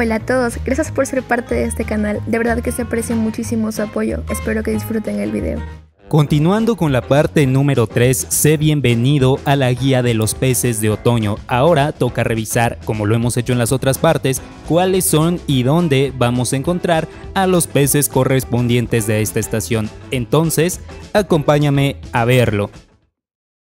Hola a todos, gracias por ser parte de este canal, de verdad que se aprecia muchísimo su apoyo, espero que disfruten el video. Continuando con la parte número 3, sé bienvenido a la guía de los peces de otoño. Ahora toca revisar, como lo hemos hecho en las otras partes, cuáles son y dónde vamos a encontrar a los peces correspondientes de esta estación. Entonces, acompáñame a verlo.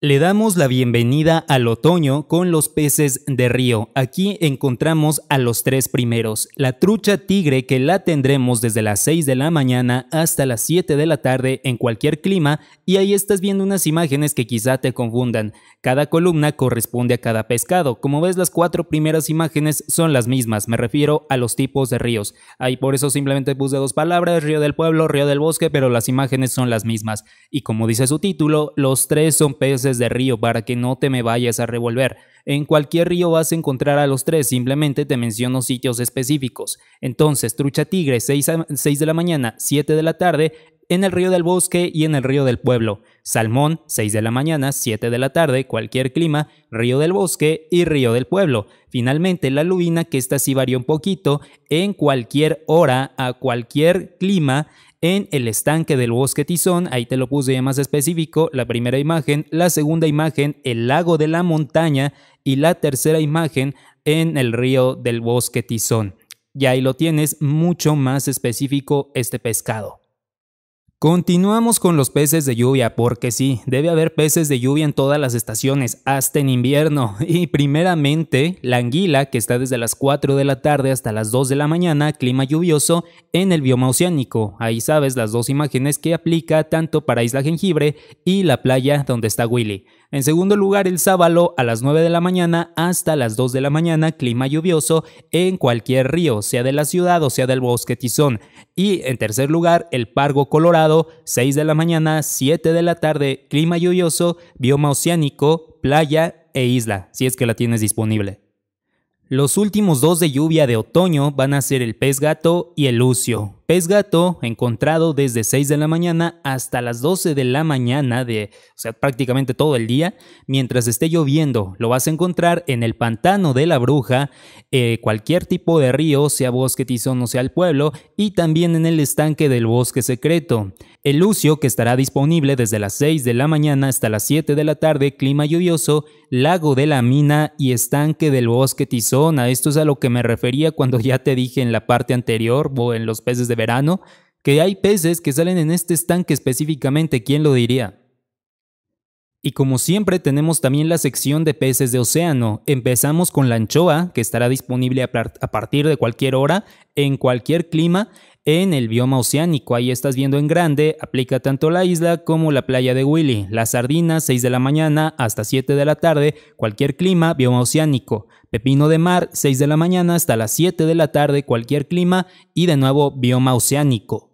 Le damos la bienvenida al otoño con los peces de río. Aquí encontramos a los tres primeros. La trucha tigre que la tendremos desde las 6 de la mañana hasta las 7 de la tarde en cualquier clima y ahí estás viendo unas imágenes que quizá te confundan. Cada columna corresponde a cada pescado. Como ves las cuatro primeras imágenes son las mismas. Me refiero a los tipos de ríos. Ahí por eso simplemente puse dos palabras, río del pueblo, río del bosque, pero las imágenes son las mismas. Y como dice su título, los tres son peces de río para que no te me vayas a revolver. En cualquier río vas a encontrar a los tres, simplemente te menciono sitios específicos. Entonces, trucha tigre, 6, 6 de la mañana, 7 de la tarde, en el río del bosque y en el río del pueblo. Salmón, 6 de la mañana, 7 de la tarde, cualquier clima, río del bosque y río del pueblo. Finalmente, la lubina, que esta sí varía un poquito, en cualquier hora, a cualquier clima, en el estanque del bosque Tizón, ahí te lo puse ya más específico, la primera imagen, la segunda imagen, el lago de la montaña y la tercera imagen en el río del bosque Tizón. Y ahí lo tienes mucho más específico este pescado. Continuamos con los peces de lluvia, porque sí, debe haber peces de lluvia en todas las estaciones, hasta en invierno. Y primeramente, la anguila, que está desde las 4 de la tarde hasta las 2 de la mañana, clima lluvioso, en el bioma oceánico. Ahí sabes las dos imágenes que aplica tanto para Isla Jengibre y la playa donde está Willy. En segundo lugar, el sábalo a las 9 de la mañana hasta las 2 de la mañana, clima lluvioso en cualquier río, sea de la ciudad o sea del bosque tizón. Y en tercer lugar, el pargo colorado 6 de la mañana, 7 de la tarde, clima lluvioso, bioma oceánico, playa e isla, si es que la tienes disponible. Los últimos dos de lluvia de otoño van a ser el pez gato y el lucio. Pez gato encontrado desde 6 de la mañana hasta las 12 de la mañana, de, o sea, prácticamente todo el día, mientras esté lloviendo. Lo vas a encontrar en el pantano de la bruja, eh, cualquier tipo de río, sea bosque tizón o sea el pueblo, y también en el estanque del bosque secreto. El lucio, que estará disponible desde las 6 de la mañana hasta las 7 de la tarde, clima lluvioso, lago de la mina y estanque del bosque tizona esto es a lo que me refería cuando ya te dije en la parte anterior, o en los peces de verano, que hay peces que salen en este estanque específicamente, ¿quién lo diría? Y como siempre tenemos también la sección de peces de océano. Empezamos con la anchoa, que estará disponible a, partir de cualquier hora, en cualquier clima, en el bioma oceánico. Ahí estás viendo en grande, aplica tanto la isla como la playa de Willy. Las sardinas, 6 de la mañana hasta 7 de la tarde, cualquier clima, bioma oceánico. Pepino de mar, 6 de la mañana hasta las 7 de la tarde, cualquier clima y de nuevo bioma oceánico.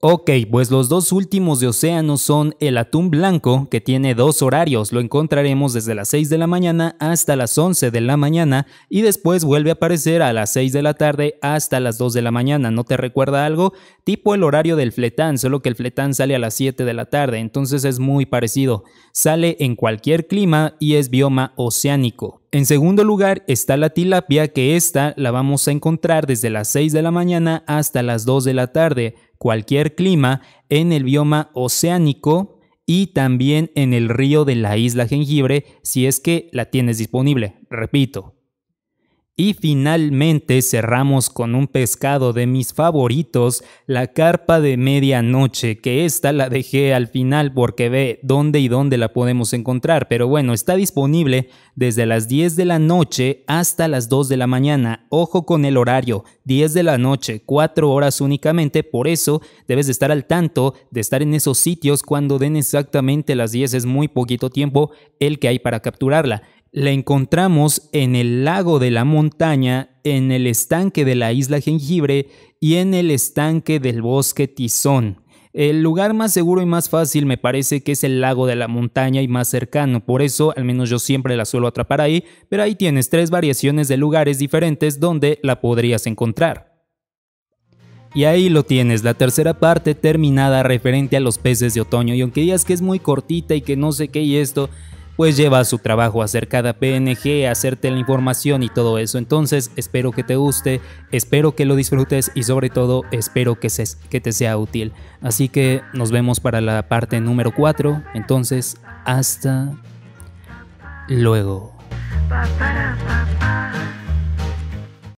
Ok, pues los dos últimos de Océano son el atún blanco, que tiene dos horarios, lo encontraremos desde las 6 de la mañana hasta las 11 de la mañana y después vuelve a aparecer a las 6 de la tarde hasta las 2 de la mañana, ¿no te recuerda algo? Tipo el horario del fletán, solo que el fletán sale a las 7 de la tarde, entonces es muy parecido, sale en cualquier clima y es bioma oceánico. En segundo lugar está la tilapia, que esta la vamos a encontrar desde las 6 de la mañana hasta las 2 de la tarde, cualquier clima en el bioma oceánico y también en el río de la isla jengibre si es que la tienes disponible. Repito, y finalmente cerramos con un pescado de mis favoritos, la carpa de medianoche, que esta la dejé al final porque ve dónde y dónde la podemos encontrar. Pero bueno, está disponible desde las 10 de la noche hasta las 2 de la mañana. Ojo con el horario, 10 de la noche, 4 horas únicamente, por eso debes de estar al tanto de estar en esos sitios cuando den exactamente las 10, es muy poquito tiempo el que hay para capturarla. La encontramos en el lago de la montaña, en el estanque de la isla jengibre y en el estanque del bosque tizón. El lugar más seguro y más fácil me parece que es el lago de la montaña y más cercano, por eso al menos yo siempre la suelo atrapar ahí, pero ahí tienes tres variaciones de lugares diferentes donde la podrías encontrar. Y ahí lo tienes, la tercera parte terminada referente a los peces de otoño. Y aunque digas que es muy cortita y que no sé qué y esto, pues lleva su trabajo hacer cada PNG, hacerte la información y todo eso. Entonces, espero que te guste, espero que lo disfrutes y sobre todo espero que, se, que te sea útil. Así que nos vemos para la parte número 4. Entonces, hasta luego.